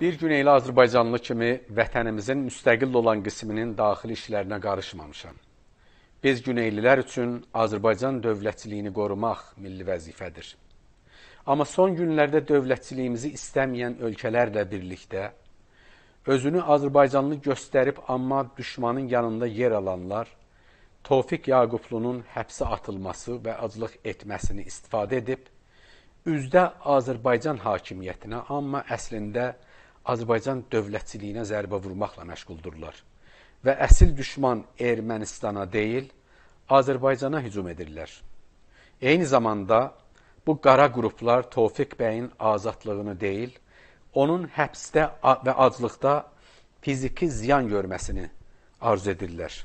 bir gün elə Azərbaycanlı kimi vətənimizin müstəqil olan qisminin daxili işlərinə qarışmamışam. Biz Güneylilər üçün Azərbaycan dövlətçiliyini qorumaq milli vəzifədir. Amma son günlərdə dövlətçiliyimizi istəməyən ölkələrlə birlikdə özünü Azərbaycanlı göstərib amma düşmanın yanında yer alanlar Tofiq Yaqublunun həbsə atılması və aclıq etməsini istifadə edib üzdə Azərbaycan hakimiyyətinə amma əslində Azərbaycan dövlətçiliyinə zərbə vurmaqla məşğuldurlar və əsil düşman Ermənistana deyil, Azərbaycana hücum edirlər. Eyni zamanda bu qara qruplar Tofiq bəyin azadlığını deyil, onun həbsdə və aclıqda fiziki ziyan görməsini arzu edirlər.